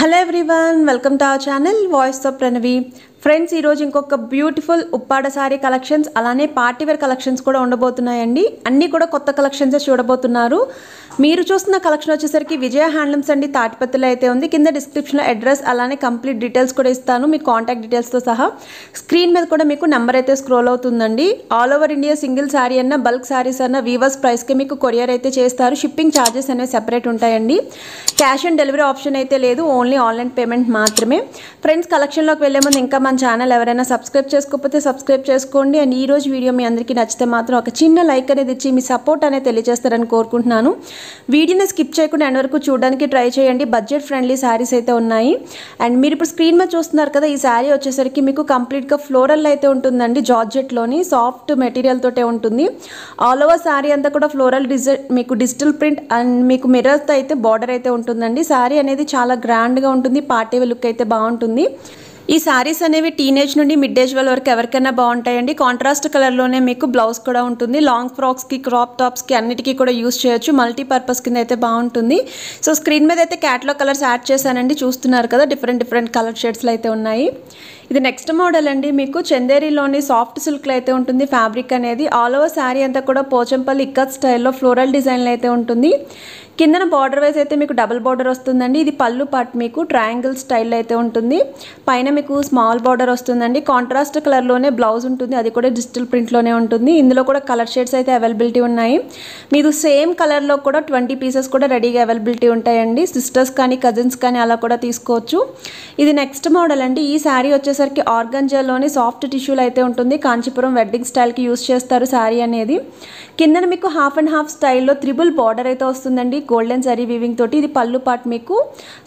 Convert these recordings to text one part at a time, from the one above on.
hello everyone welcome to our channel voice of Pranavi friends ఈరోజు ఇంకొక beautiful Uppada sari collections అలానే partywear collections కూడా ఉండబోతున్నాయండి అన్నీ కూడా కొత్త కలెక్షన్సే చూడబోతున్నారు మీరు చూస్తున్న కలెక్షన్ వచ్చేసరికి విజయ హ్యాండ్లూమ్స్ అండి తాటిపత్రిలో అయితే ఉంది కింద డిస్క్రిప్షన్లో అడ్రస్ అలానే కంప్లీట్ డీటెయిల్స్ కూడా ఇస్తాను మీ కాంటాక్ట్ డీటెయిల్స్తో సహా స్క్రీన్ మీద కూడా మీకు నెంబర్ అయితే స్క్రోల్ అవుతుందండి all over India single sari అన్న బల్క్ శారీస్ అన్న వీవర్స్ ప్రైస్కి మీకు కొరియర్ అయితే చేస్తారు షిప్పింగ్ ఛార్జెస్ అనేవి సెపరేట్ ఉంటాయండి క్యాష్ ఆన్ డెలివరీ ఆప్షన్ అయితే లేదు ఓన్లీ ఆన్లైన్ పేమెంట్ మాత్రమే ఫ్రెండ్స్ కలెక్షన్లోకి వెళ్ళే ముందు ఇంకా మన ఛానల్ ఎవరైనా సబ్స్క్రైబ్ చేసుకోకపోతే సబ్స్క్రైబ్ చేసుకోండి అండ్ ఈరోజు వీడియో మీ అందరికీ నచ్చితే మాత్రం ఒక చిన్న లైక్ అనేది ఇచ్చి మీ సపోర్ట్ అనేది తెలియజేస్తారని కోరుకుంటున్నాను వీడియోని స్కిప్ చేయకుండా ఎండ్ వరకు చూడడానికి ట్రై చేయండి బడ్జెట్ ఫ్రెండ్లీ శారీస్ అయితే ఉన్నాయి అండ్ మీరు ఇప్పుడు స్క్రీన్ మీద చూస్తున్నారు కదా ఈ శారీ వచ్చేసరికి మీకు కంప్లీట్గా ఫ్లోరల్ అయితే ఉంటుందండి జార్జెట్లోని సాఫ్ట్ మెటీరియల్ తోటే ఉంటుంది ఆల్ ఓవర్ శారీ అంతా కూడా ఫ్లోరల్ డిజ మీకు డిజిటల్ ప్రింట్ అండ్ మీకు మిర్రర్తో అయితే బార్డర్ అయితే ఉంటుందండి శారీ అనేది చాలా గ్రాండ్గా ఉంటుంది పార్టీ లుక్ అయితే బాగుంటుంది ఈ శారీస్ అనేవి టీనేజ్ నుండి మిడ్ ఏజ్ వాళ్ళ వరకు ఎవరికైనా బాగుంటాయండి కాంట్రాస్ట్ కలర్లోనే మీకు బ్లౌజ్ కూడా ఉంటుంది లాంగ్ ఫ్రాక్స్కి క్రాప్ టాప్స్కి అన్నిటికీ కూడా యూస్ చేయొచ్చు మల్టీపర్పస్ కింద అయితే బాగుంటుంది సో స్క్రీన్ మీద అయితే క్యాట్లో కలర్స్ యాడ్ చేశానండి చూస్తున్నారు కదా డిఫరెంట్ డిఫరెంట్ కలర్ షేడ్స్లో అయితే ఉన్నాయి ఇది నెక్స్ట్ మోడల్ అండి మీకు చందేరిలోని సాఫ్ట్ సిల్క్లో అయితే ఉంటుంది ఫ్యాబ్రిక్ అనేది ఆల్ ఓవర్ శారీ అంతా కూడా పోచంపల్లి ఇక్కత్ స్టైల్లో ఫ్లోరల్ డిజైన్లో అయితే ఉంటుంది కిందన బార్డర్ వైజ్ అయితే మీకు డబుల్ బార్డర్ వస్తుందండి ఇది పళ్ళు పాట్ మీకు ట్రయాంగిల్ స్టైల్ అయితే ఉంటుంది పైన మీకు స్మాల్ బార్డర్ వస్తుందండి కాంట్రాస్ట్ కలర్లోనే బ్లౌజ్ ఉంటుంది అది కూడా డిజిటల్ ప్రింట్లోనే ఉంటుంది ఇందులో కూడా కలర్ షేడ్స్ అయితే అవైలబిలిటీ ఉన్నాయి మీరు సేమ్ కలర్లో కూడా ట్వంటీ పీసెస్ కూడా రెడీగా అవైలబిలిటీ ఉంటాయండి సిస్టర్స్ కానీ కజిన్స్ కానీ అలా కూడా తీసుకోవచ్చు ఇది నెక్స్ట్ మోడల్ అండి ఈ శారీ వచ్చేసి వచ్చేసరికి ఆర్గంజాలోని సాఫ్ట్ టిష్యూలు అయితే ఉంటుంది కాంచీపురం వెడ్డింగ్ స్టైల్కి యూస్ చేస్తారు శారీ అనేది కింద మీకు హాఫ్ అండ్ హాఫ్ స్టైల్లో త్రిబుల్ బార్డర్ అయితే వస్తుందండి గోల్డెన్ సరీ వీవింగ్ తోటి ఇది పళ్ళు పార్ట్ మీకు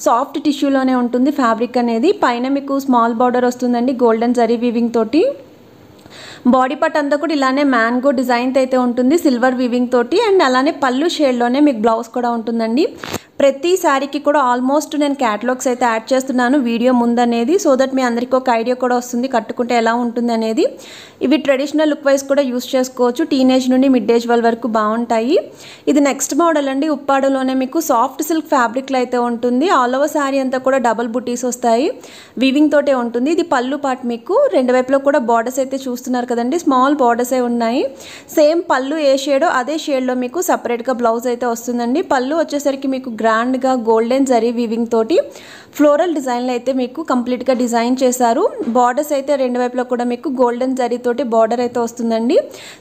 సాఫ్ట్ టిష్యూలోనే ఉంటుంది ఫ్యాబ్రిక్ అనేది పైన మీకు స్మాల్ బార్డర్ వస్తుందండి గోల్డెన్ జరీ వివింగ్ తోటి బాడీ పార్ట్ అంతా కూడా ఇలానే మ్యాంగో డిజైన్ అయితే ఉంటుంది సిల్వర్ వివింగ్ తోటి అండ్ అలానే పళ్ళు షేడ్లోనే మీకు బ్లౌజ్ కూడా ఉంటుందండి ప్రతి శారీకి కూడా ఆల్మోస్ట్ నేను క్యాటలాగ్స్ అయితే యాడ్ చేస్తున్నాను వీడియో ముందనేది సో దట్ మీ అందరికీ ఒక ఐడియా కూడా వస్తుంది కట్టుకుంటే ఎలా ఉంటుంది అనేది ఇవి ట్రెడిషనల్ లుక్ వైజ్ కూడా యూస్ చేసుకోవచ్చు టీనేజ్ నుండి మిడ్ ఏజ్ వాళ్ళ వరకు బాగుంటాయి ఇది నెక్స్ట్ మోడల్ అండి ఉప్పాడలోనే మీకు సాఫ్ట్ సిల్క్ ఫ్యాబ్రిక్లో అయితే ఉంటుంది ఆల్ ఓవర్ శారీ అంతా కూడా డబల్ బుటీస్ వస్తాయి వివింగ్ తోటే ఉంటుంది ఇది పళ్ళు పాటు మీకు రెండు వైపులో కూడా బార్డర్స్ అయితే చూస్తుంది చూస్తున్నారు కదండి స్మాల్ బార్డర్సే ఉన్నాయి సేమ్ పళ్ళు ఏ షేడో అదే షేడ్లో మీకు సపరేట్గా బ్లౌజ్ అయితే వస్తుందండి పళ్ళు వచ్చేసరికి మీకు గ్రాండ్గా గోల్డెన్ జరీ వీవింగ్ తోటి ఫ్లోరల్ డిజైన్లు అయితే మీకు కంప్లీట్గా డిజైన్ చేశారు బార్డర్స్ అయితే రెండు వైపులో కూడా మీకు గోల్డెన్ జరీ తోటి బార్డర్ అయితే వస్తుందండి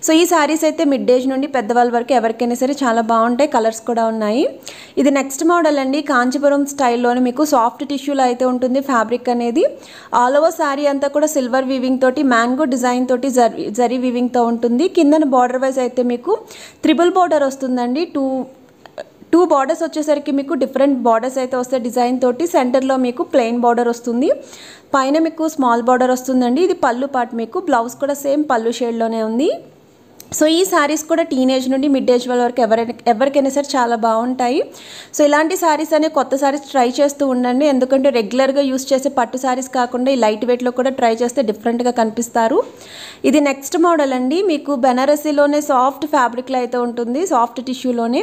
సో ఈ శారీస్ అయితే మిడ్ ఏజ్ నుండి పెద్దవాళ్ళ వరకు ఎవరికైనా సరే చాలా బాగుంటాయి కలర్స్ కూడా ఉన్నాయి ఇది నెక్స్ట్ మోడల్ అండి కాంచీపురం స్టైల్లోనే మీకు సాఫ్ట్ టిష్యూలో అయితే ఉంటుంది ఫ్యాబ్రిక్ అనేది ఆల్ ఓవర్ శారీ అంతా కూడా సిల్వర్ వీవింగ్ తోటి మ్యాంగో డిజైన్ తోటి జరి జరీ వివింగ్తో ఉంటుంది కిందన బార్డర్ వైజ్ అయితే మీకు త్రిబుల్ బార్డర్ వస్తుందండి టూ టూ బార్డర్స్ వచ్చేసరికి మీకు డిఫరెంట్ బార్డర్స్ అయితే వస్తాయి డిజైన్ తోటి సెంటర్లో మీకు ప్లెయిన్ బార్డర్ వస్తుంది పైన మీకు స్మాల్ బార్డర్ వస్తుందండి ఇది పళ్ళు పాట్ మీకు బ్లౌజ్ కూడా సేమ్ పళ్ళు షేడ్లోనే ఉంది సో ఈ సారీస్ కూడా టీనేజ్ నుండి మిడ్ ఏజ్ వాళ్ళ వరకు ఎవరైనా ఎవరికైనా సరే చాలా బాగుంటాయి సో ఇలాంటి సారీస్ అనే కొత్త సారీస్ ట్రై చేస్తూ ఉండండి ఎందుకంటే రెగ్యులర్గా యూస్ చేసే పట్టు సారీస్ కాకుండా ఈ లైట్ వెయిట్లో కూడా ట్రై చేస్తే డిఫరెంట్గా కనిపిస్తారు ఇది నెక్స్ట్ మోడల్ అండి మీకు బెనారసీలోనే సాఫ్ట్ ఫ్యాబ్రిక్లో అయితే ఉంటుంది సాఫ్ట్ టిష్యూలోనే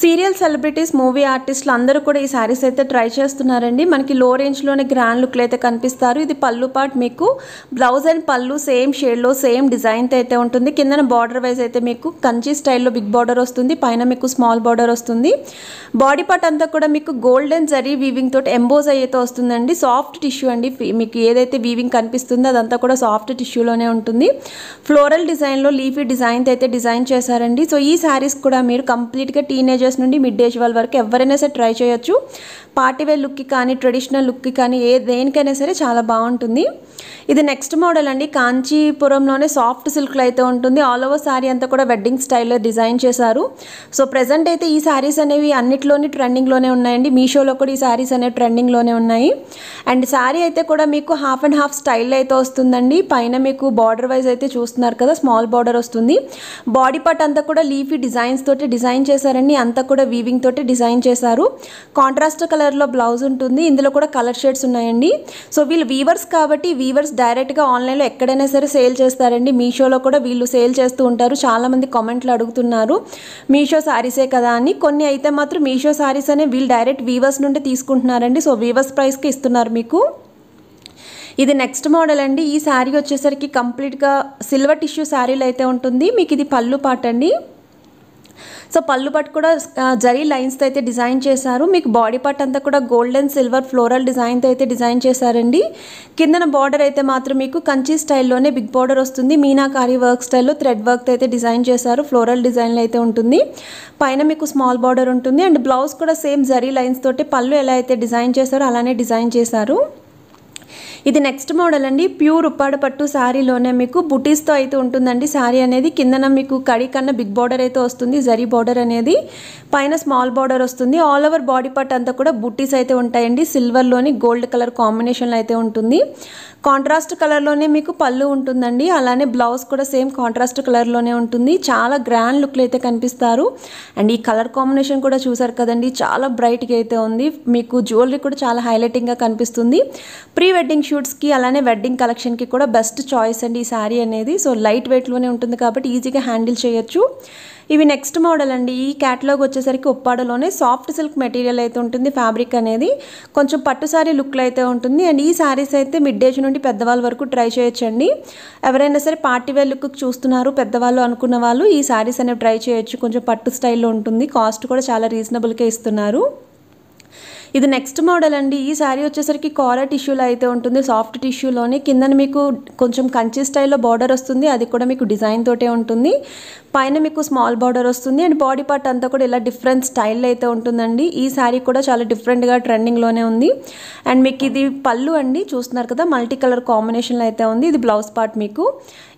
సీరియల్ సెలబ్రిటీస్ మూవీ ఆర్టిస్టులు అందరూ కూడా ఈ శారీస్ అయితే ట్రై చేస్తున్నారండి మనకి లో రేంజ్లోనే గ్రాండ్ లుక్లు అయితే కనిపిస్తారు ఇది పళ్ళు పాట్ మీకు బ్లౌజ్ అండ్ పళ్ళు సేమ్ షేడ్లో సేమ్ డిజైన్తో అయితే ఉంటుంది కిందన బార్డర్ వైజ్ అయితే మీకు కంచి స్టైల్లో బిగ్ బార్డర్ వస్తుంది పైన మీకు స్మాల్ బార్డర్ వస్తుంది బాడీ పార్ట్ అంతా కూడా మీకు గోల్డెన్ జరీ వీవింగ్ తోటి ఎంబోజ్ అయితే వస్తుందండి సాఫ్ట్ టిష్యూ అండి మీకు ఏదైతే వీవింగ్ కనిపిస్తుందో అదంతా కూడా సాఫ్ట్ టిష్యూలోనే ఉంటుంది ఫ్లోరల్ డిజైన్లో లీఫీ డిజైన్తో అయితే డిజైన్ చేశారండి సో ఈ శారీస్ కూడా మీరు కంప్లీట్గా టీనేజ్ ఏజెస్ నుండి మిడ్ ఏజ్ వాళ్ళ వరకు ఎవరైనా సరే ట్రై చేయొచ్చు పార్టీవేర్ లుక్కి కానీ ట్రెడిషనల్ లుక్కి కానీ ఏ దేనికైనా సరే చాలా బాగుంటుంది ఇది నెక్స్ట్ మోడల్ అండి కాంచీపురంలోనే సాఫ్ట్ సిల్క్లో అయితే ఉంటుంది ఆల్ ఓవర్ శారీ అంతా కూడా వెడ్డింగ్ స్టైల్లో డిజైన్ చేశారు సో ప్రజెంట్ అయితే ఈ శారీస్ అనేవి అన్నిట్లోని ట్రెండింగ్లోనే ఉన్నాయండి మీషోలో కూడా ఈ శారీస్ అనేవి ట్రెండింగ్లోనే ఉన్నాయి అండ్ శారీ అయితే కూడా మీకు హాఫ్ అండ్ హాఫ్ స్టైల్ అయితే వస్తుందండి పైన మీకు బార్డర్ వైజ్ అయితే చూస్తున్నారు కదా స్మాల్ బార్డర్ వస్తుంది బాడీ పార్ట్ అంతా కూడా లీఫీ డిజైన్స్ తోటి డిజైన్ చేశారండి అంతా కూడా వీవింగ్ తోటి డిజైన్ చేశారు కాంట్రాస్ట్ కలర్లో బ్లౌజ్ ఉంటుంది ఇందులో కూడా కలర్ షేడ్స్ ఉన్నాయండి సో వీళ్ళు వీవర్స్ కాబట్టి వీవర్స్ డైరెక్ట్గా ఆన్లైన్లో ఎక్కడైనా సరే సేల్ చేస్తారండి మీషోలో కూడా వీళ్ళు సేల్ చేస్తూ ఉంటారు చాలామంది కామెంట్లు అడుగుతున్నారు మీషో శారీసే కదా అని కొన్ని అయితే మాత్రం మీషో శారీస్ అనే వీళ్ళు డైరెక్ట్ వీవర్స్ నుండి తీసుకుంటున్నారండి సో వీవర్స్ ప్రైస్కి ఇస్తున్నారు మీకు ఇది నెక్స్ట్ మోడల్ అండి ఈ శారీ వచ్చేసరికి కంప్లీట్గా సిల్వర్ టిష్యూ శారీలు అయితే ఉంటుంది మీకు ఇది పళ్ళు పాట అండి సో పళ్ళు పట్టు కూడా జరీ లైన్స్తో అయితే డిజైన్ చేశారు మీకు బాడీ పార్ట్ అంతా కూడా గోల్డ్ అండ్ సిల్వర్ ఫ్లోరల్ డిజైన్తో అయితే డిజైన్ చేశారండి కిందన బార్డర్ అయితే మాత్రం మీకు కంచి స్టైల్లోనే బిగ్ బార్డర్ వస్తుంది మీనాకారి వర్క్ స్టైల్లో థ్రెడ్ వర్క్ అయితే డిజైన్ చేశారు ఫ్లోరల్ డిజైన్లో అయితే ఉంటుంది పైన మీకు స్మాల్ బార్డర్ ఉంటుంది అండ్ బ్లౌజ్ కూడా సేమ్ జరీ లైన్స్ తోటి పళ్ళు ఎలా అయితే డిజైన్ చేశారో అలానే డిజైన్ చేశారు ఇది నెక్స్ట్ మోడల్ అండి ప్యూర్ ఉప్పాడ పట్టు శారీలోనే మీకు బుటీస్తో అయితే ఉంటుందండి శారీ అనేది కిందన మీకు కడి కన్నా బిగ్ బార్డర్ అయితే వస్తుంది జరీ బార్డర్ అనేది పైన స్మాల్ బార్డర్ వస్తుంది ఆల్ ఓవర్ బాడీ పార్ట్ అంతా కూడా బుటీస్ అయితే ఉంటాయండి సిల్వర్లోని గోల్డ్ కలర్ కాంబినేషన్లో అయితే ఉంటుంది కాంట్రాస్ట్ కలర్లోనే మీకు పళ్ళు ఉంటుందండి అలానే బ్లౌజ్ కూడా సేమ్ కాంట్రాస్ట్ కలర్లోనే ఉంటుంది చాలా గ్రాండ్ లుక్లు అయితే కనిపిస్తారు అండ్ ఈ కలర్ కాంబినేషన్ కూడా చూసారు కదండి చాలా బ్రైట్గా అయితే ఉంది మీకు జ్యువెలరీ కూడా చాలా హైలైటింగ్గా కనిపిస్తుంది ప్రీ వెడ్డింగ్ షూట్స్కి అలానే వెడ్డింగ్ కలెక్షన్కి కూడా బెస్ట్ చాయిస్ అండి ఈ శారీ అనేది సో లైట్ వెయిట్లోనే ఉంటుంది కాబట్టి ఈజీగా హ్యాండిల్ చేయొచ్చు ఇవి నెక్స్ట్ మోడల్ అండి ఈ క్యాటలాగ్ వచ్చేసరికి ఉప్పాడలోనే సాఫ్ట్ సిల్క్ మెటీరియల్ అయితే ఉంటుంది ఫ్యాబ్రిక్ అనేది కొంచెం పట్టు సారీ లుక్లో అయితే ఉంటుంది అండ్ ఈ సారీస్ అయితే మిడ్ ఏజ్ నుండి పెద్దవాళ్ళ వరకు ట్రై చేయొచ్చండి ఎవరైనా సరే పార్టీ వేర్ లుక్ చూస్తున్నారు పెద్దవాళ్ళు అనుకున్న వాళ్ళు ఈ సారీస్ అనేవి ట్రై చేయొచ్చు కొంచెం పట్టు స్టైల్లో ఉంటుంది కాస్ట్ కూడా చాలా రీజనబుల్గా ఇస్తున్నారు ఇది నెక్స్ట్ మోడల్ అండి ఈ శారీ వచ్చేసరికి కాలర్ టిష్యూలో అయితే ఉంటుంది సాఫ్ట్ టిష్యూలోనే కింద మీకు కొంచెం కంచి స్టైల్లో బార్డర్ వస్తుంది అది కూడా మీకు డిజైన్ తోటే ఉంటుంది పైన మీకు స్మాల్ బార్డర్ వస్తుంది అండ్ బాడీ పార్ట్ అంతా కూడా ఇలా డిఫరెంట్ స్టైల్ అయితే ఉంటుందండి ఈ శారీ కూడా చాలా డిఫరెంట్గా ట్రెండింగ్లోనే ఉంది అండ్ మీకు ఇది పళ్ళు అండి చూస్తున్నారు కదా మల్టీ కలర్ కాంబినేషన్లో అయితే ఉంది ఇది బ్లౌజ్ పార్ట్ మీకు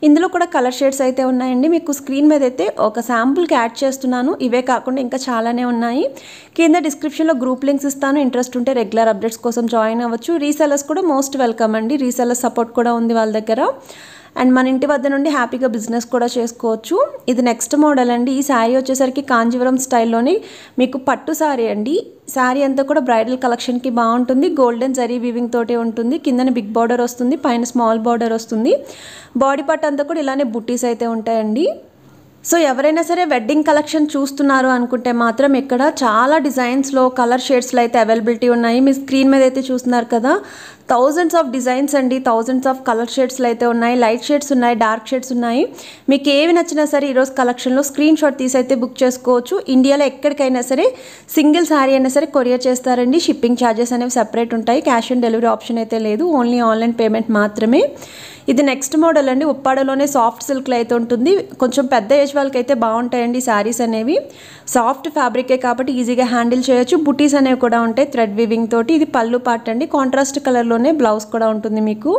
ఇందులో కూడా కలర్ షేడ్స్ అయితే ఉన్నాయండి మీకు స్క్రీన్ మీద అయితే ఒక శాంపుల్కి యాడ్ చేస్తున్నాను ఇవే కాకుండా ఇంకా చాలానే ఉన్నాయి కింద డిస్క్రిప్షన్లో గ్రూప్ లింక్స్ ఇస్తాను ఇంట్రెస్ట్ ఉంటే రెగ్యులర్ అప్డేట్స్ కోసం జాయిన్ అవ్వచ్చు రీసెలర్స్ కూడా మోస్ట్ వెల్కమ్ అండి రీసెలర్ సపోర్ట్ కూడా ఉంది వాళ్ళ దగ్గర అండ్ మన ఇంటి వద్ద నుండి హ్యాపీగా బిజినెస్ కూడా చేసుకోవచ్చు ఇది నెక్స్ట్ మోడల్ అండి ఈ శారీ వచ్చేసరికి కాంజీవరం స్టైల్లోని మీకు పట్టు శారీ అండి శారీ అంతా కూడా బ్రైడల్ కలెక్షన్కి బాగుంటుంది గోల్డెన్ జరీ వీవింగ్ తోటే ఉంటుంది కిందన బిగ్ బార్డర్ వస్తుంది పైన స్మాల్ బార్డర్ వస్తుంది బాడీ పట్టు అంతా కూడా ఇలానే బుట్టీస్ అయితే ఉంటాయండి సో ఎవరైనా సరే వెడ్డింగ్ కలెక్షన్ చూస్తున్నారు అనుకుంటే మాత్రం ఇక్కడ చాలా డిజైన్స్లో కలర్ షేడ్స్లో అయితే అవైలబిలిటీ ఉన్నాయి మీ స్క్రీన్ మీద అయితే చూస్తున్నారు కదా థౌజండ్స్ ఆఫ్ డిజైన్స్ అండి థౌజండ్స్ ఆఫ్ కలర్ షేడ్స్లో అయితే ఉన్నాయి లైట్ షేడ్స్ ఉన్నాయి డార్క్ షేడ్స్ ఉన్నాయి మీకు ఏవి నచ్చినా సరే ఈరోజు కలెక్షన్లో స్క్రీన్ షాట్ తీసి అయితే బుక్ చేసుకోవచ్చు ఇండియాలో ఎక్కడికైనా సరే సింగిల్ శారీ అయినా సరే కొరియర్ చేస్తారండి షిప్పింగ్ ఛార్జెస్ అనేవి సెపరేట్ ఉంటాయి క్యాష్ ఆన్ డెలివరీ ఆప్షన్ అయితే లేదు ఓన్లీ ఆన్లైన్ పేమెంట్ మాత్రమే ఇది నెక్స్ట్ మోడల్ అండి ఉప్పాడలోనే సాఫ్ట్ సిల్క్లో అయితే ఉంటుంది కొంచెం పెద్ద ఏజ్ వాళ్ళకైతే బాగుంటాయండి శారీస్ అనేవి సాఫ్ట్ ఫ్యాబ్రికే కాబట్టి ఈజీగా హ్యాండిల్ చేయొచ్చు బుటీస్ అనేవి కూడా ఉంటాయి థ్రెడ్ వివింగ్ తోటి ఇది పళ్ళు పార్ట్ అండి కాంట్రాస్ట్ కలర్లోనే బ్లౌజ్ కూడా ఉంటుంది మీకు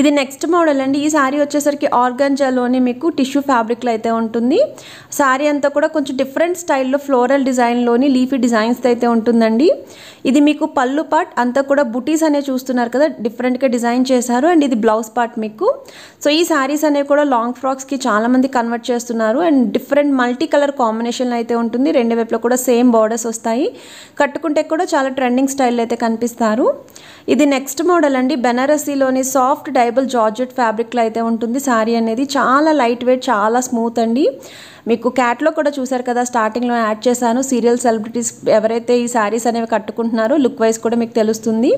ఇది నెక్స్ట్ మోడల్ అండి ఈ శారీ వచ్చేసరికి ఆర్గంజాలోని మీకు టిష్యూ ఫ్యాబ్రిక్లో అయితే ఉంటుంది శారీ అంతా కూడా కొంచెం డిఫరెంట్ స్టైల్లో ఫ్లోరల్ డిజైన్లోని లీఫీ డిజైన్స్ అయితే ఉంటుందండి ఇది మీకు పళ్ళు పార్ట్ అంతా కూడా బుటీస్ అనే చూస్తున్నారు కదా డిఫరెంట్గా డిజైన్ చేశారు అండ్ ఇది బ్లౌజ్ పార్ట్ మీకు సో ఈ శారీస్ అనేవి కూడా లాంగ్ ఫ్రాక్స్కి చాలామంది కన్వర్ట్ చేస్తున్నారు and different multi colour combination అయితే ఉంటుంది రెండు వైపులో కూడా సేమ్ బార్డర్స్ వస్తాయి కట్టుకుంటే కూడా చాలా ట్రెండింగ్ స్టైల్ అయితే కనిపిస్తారు ఇది నెక్స్ట్ మోడల్ అండి బెనారసీలోని సాఫ్ట్ డై ట్రైబల్ జార్జెట్ ఫ్యాబ్రిక్లో అయితే ఉంటుంది శారీ అనేది చాలా లైట్ వెయిట్ చాలా స్మూత్ అండి మీకు క్యాట్లో కూడా చూసారు కదా స్టార్టింగ్లో యాడ్ చేశాను సీరియల్ సెలబ్రిటీస్ ఎవరైతే ఈ శారీస్ అనేవి కట్టుకుంటున్నారో లుక్ వైజ్ కూడా మీకు తెలుస్తుంది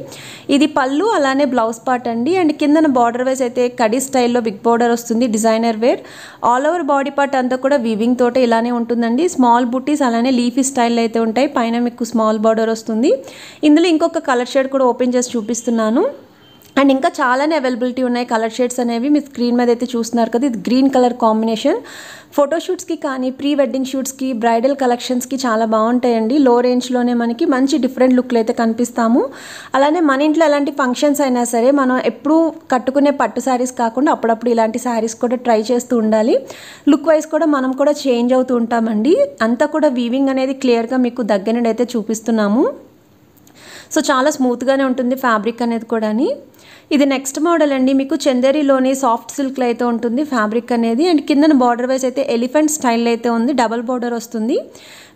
ఇది పళ్ళు అలానే బ్లౌజ్ పార్ట్ అండి అండ్ కిందన బార్డర్ వైజ్ అయితే కడీ స్టైల్లో బిగ్ బార్డర్ వస్తుంది designer wear all over body part అంతా కూడా వివింగ్ తోటే ఇలానే ఉంటుందండి స్మాల్ బుటీస్ అలానే లీఫీ స్టైల్ అయితే ఉంటాయి పైన మీకు స్మాల్ బార్డర్ వస్తుంది ఇందులో ఇంకొక కలర్ షేడ్ కూడా ఓపెన్ చేసి చూపిస్తున్నాను అండ్ ఇంకా చాలానే అవైలబిలిటీ ఉన్నాయి కలర్ షేడ్స్ అనేవి మీ స్క్రీన్ మీద అయితే చూస్తున్నారు కదా ఇది గ్రీన్ కలర్ కాంబినేషన్ ఫోటోషూట్స్కి కానీ ప్రీ వెడ్డింగ్ షూట్స్కి బ్రైడల్ కలెక్షన్స్కి చాలా బాగుంటాయండి లో రేంజ్లోనే మనకి మంచి డిఫరెంట్ లుక్లు అయితే కనిపిస్తాము అలానే మన ఇంట్లో ఎలాంటి ఫంక్షన్స్ అయినా సరే మనం ఎప్పుడూ కట్టుకునే పట్టు శారీస్ కాకుండా అప్పుడప్పుడు ఇలాంటి శారీస్ కూడా ట్రై చేస్తూ ఉండాలి లుక్ వైజ్ కూడా మనం కూడా చేంజ్ అవుతూ ఉంటామండి అంతా కూడా వీవింగ్ అనేది క్లియర్గా మీకు దగ్గర అయితే చూపిస్తున్నాము సో చాలా స్మూత్గానే ఉంటుంది ఫ్యాబ్రిక్ అనేది కూడా ఇది నెక్స్ట్ మోడల్ అండి మీకు చందేరిలోని సాఫ్ట్ సిల్క్ అయితే ఉంటుంది ఫ్యాబ్రిక్ అనేది అండ్ కింద బార్డర్ వైజ్ అయితే ఎలిఫెంట్ స్టైల్ అయితే ఉంది డబల్ బార్డర్ వస్తుంది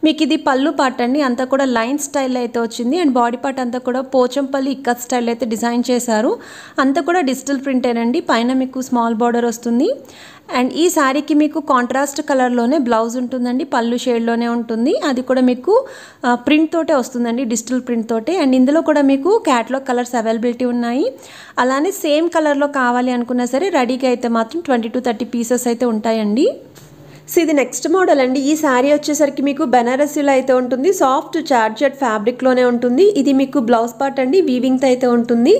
మీకు ఇది పళ్ళు పార్ట్ అండి అంతా కూడా లైన్ స్టైల్ అయితే వచ్చింది అండ్ బాడీ పార్ట్ అంతా కూడా పోచంపల్లి ఇక్కత్ స్టైల్ అయితే డిజైన్ చేశారు అంతా కూడా డిజిటల్ ప్రింటేనండి పైన మీకు స్మాల్ బార్డర్ వస్తుంది అండ్ ఈ శారీకి మీకు కాంట్రాస్ట్ కలర్లోనే బ్లౌజ్ ఉంటుందండి పళ్ళు షేడ్లోనే ఉంటుంది అది కూడా మీకు ప్రింట్ తోటే వస్తుందండి డిజిటల్ ప్రింట్ తోటే అండ్ ఇందులో కూడా మీకు క్యాట్లాగ్ కలర్స్ అవైలబిలిటీ ఉన్నాయి అలానే సేమ్ కలర్లో కావాలి అనుకున్నా సరే రెడీగా అయితే మాత్రం ట్వంటీ టు థర్టీ పీసెస్ అయితే ఉంటాయండి సో ఇది నెక్స్ట్ మోడల్ అండి ఈ శారీ వచ్చేసరికి మీకు బెనారసీలో అయితే ఉంటుంది సాఫ్ట్ చార్జెట్ ఫ్యాబ్రిక్లోనే ఉంటుంది ఇది మీకు బ్లౌజ్ పార్ట్ అండి వీవింగ్తో అయితే ఉంటుంది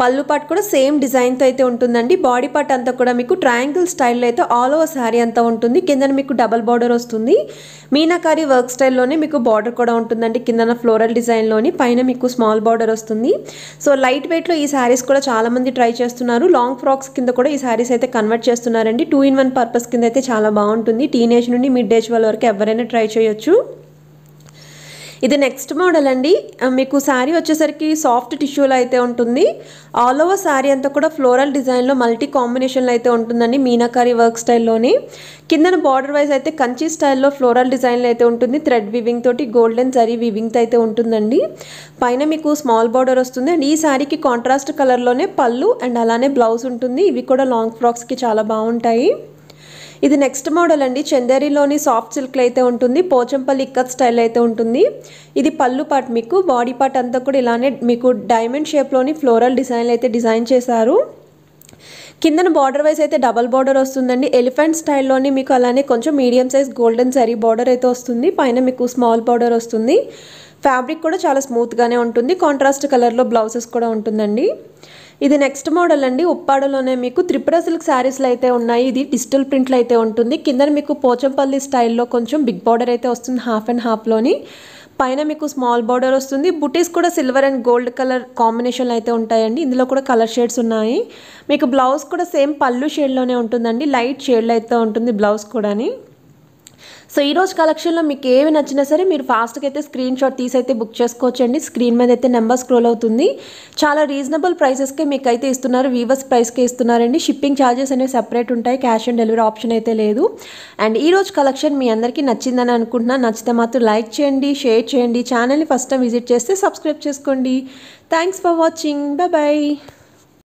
పళ్ళు పార్ట్ కూడా సేమ్ డిజైన్తో అయితే ఉంటుందండి బాడీ పార్ట్ అంతా కూడా మీకు ట్రయాంగిల్ స్టైల్లో అయితే ఆల్ ఓవర్ శారీ అంతా ఉంటుంది కింద మీకు డబల్ బార్డర్ వస్తుంది మీనాకారి వర్క్ స్టైల్లోనే మీకు బార్డర్ కూడా ఉంటుందండి కిందన ఫ్లోరల్ డిజైన్లోని పైన మీకు స్మాల్ బార్డర్ వస్తుంది సో లైట్ వెయిట్లో ఈ శారీస్ కూడా చాలామంది ట్రై చేస్తున్నారు లాంగ్ ఫ్రాక్స్ కింద కూడా ఈ శారీస్ అయితే కన్వర్ట్ చేస్తున్నారండి టూ ఇన్ వన్ పర్పస్ కింద అయితే చాలా బాగుంటుంది టీనేజ్ నుండి మిడ్ ఏజ్ వాళ్ళ వరకు ఎవరైనా ట్రై చేయొచ్చు ఇది నెక్స్ట్ మోడల్ అండి మీకు శారీ వచ్చేసరికి సాఫ్ట్ టిష్యూలో అయితే ఉంటుంది ఆల్ ఓవర్ శారీ అంతా కూడా ఫ్లోరల్ డిజైన్లో మల్టీ కాంబినేషన్లో అయితే ఉంటుందండి మీనాకారి వర్క్ స్టైల్లోని కిందన బార్డర్ వైజ్ అయితే కంచి స్టైల్లో ఫ్లోరల్ డిజైన్లో అయితే ఉంటుంది థ్రెడ్ వివింగ్ తోటి గోల్డెన్ జరీ వివింగ్తో అయితే ఉంటుందండి పైన మీకు స్మాల్ బార్డర్ వస్తుంది అండ్ ఈ శారీకి కాంట్రాస్ట్ కలర్లోనే పళ్ళు అండ్ అలానే బ్లౌజ్ ఉంటుంది ఇవి కూడా లాంగ్ ఫ్రాక్స్కి చాలా బాగుంటాయి ఇది నెక్స్ట్ మోడల్ అండి చందేరిలోని సాఫ్ట్ సిల్క్లో అయితే ఉంటుంది పోచంపల్లి ఇక్కత్ స్టైల్ అయితే ఉంటుంది ఇది పళ్ళు పార్ట్ మీకు బాడీ పార్ట్ అంతా కూడా ఇలానే మీకు డైమండ్ షేప్లోని ఫ్లోరల్ డిజైన్లు అయితే డిజైన్ చేశారు కిందన బార్డర్ వైజ్ అయితే డబల్ బార్డర్ వస్తుందండి ఎలిఫెంట్ స్టైల్లోని మీకు అలానే కొంచెం మీడియం సైజ్ గోల్డెన్ సరీ బార్డర్ అయితే వస్తుంది పైన మీకు స్మాల్ బార్డర్ వస్తుంది ఫ్యాబ్రిక్ కూడా చాలా స్మూత్గానే ఉంటుంది కాంట్రాస్ట్ కలర్లో బ్లౌజెస్ కూడా ఉంటుందండి ఇది నెక్స్ట్ మోడల్ అండి ఉప్పాడలోనే మీకు త్రిపుర సిల్క్ శారీస్లు అయితే ఉన్నాయి ఇది డిజిటల్ ప్రింట్లు అయితే ఉంటుంది కింద మీకు పోచంపల్లి స్టైల్లో కొంచెం బిగ్ బార్డర్ అయితే వస్తుంది హాఫ్ అండ్ హాఫ్లోని పైన మీకు స్మాల్ బార్డర్ వస్తుంది బుటీస్ కూడా silver and gold colour combination అయితే ఉంటాయండి ఇందులో కూడా కలర్ షేడ్స్ ఉన్నాయి మీకు బ్లౌజ్ కూడా సేమ్ పళ్ళు షేడ్లోనే ఉంటుందండి లైట్ షేడ్లో అయితే ఉంటుంది బ్లౌజ్ కూడాని సో ఈరోజు కలెక్షన్లో మీకు ఏవి నచ్చినా సరే మీరు ఫాస్ట్గా అయితే స్క్రీన్ షాట్ తీసి అయితే బుక్ చేసుకోవచ్చండి స్క్రీన్ మీద అయితే నెంబర్ స్క్రోల్ అవుతుంది చాలా రీజనబుల్ ప్రైసెస్కే మీకు అయితే ఇస్తున్నారు వీవర్స్ ప్రైస్కే ఇస్తున్నారండి షిప్పింగ్ ఛార్జెస్ అనేవి సెపరేట్ ఉంటాయి క్యాష్ ఆన్ డెలివరీ ఆప్షన్ అయితే లేదు అండ్ ఈరోజు కలెక్షన్ మీ అందరికీ నచ్చిందని అనుకుంటున్నాను నచ్చితే మాత్రం లైక్ చేయండి షేర్ చేయండి ఛానల్ని ఫస్ట్ టైం విజిట్ చేస్తే సబ్స్క్రైబ్ చేసుకోండి థ్యాంక్స్ ఫర్ వాచింగ్ బాయ్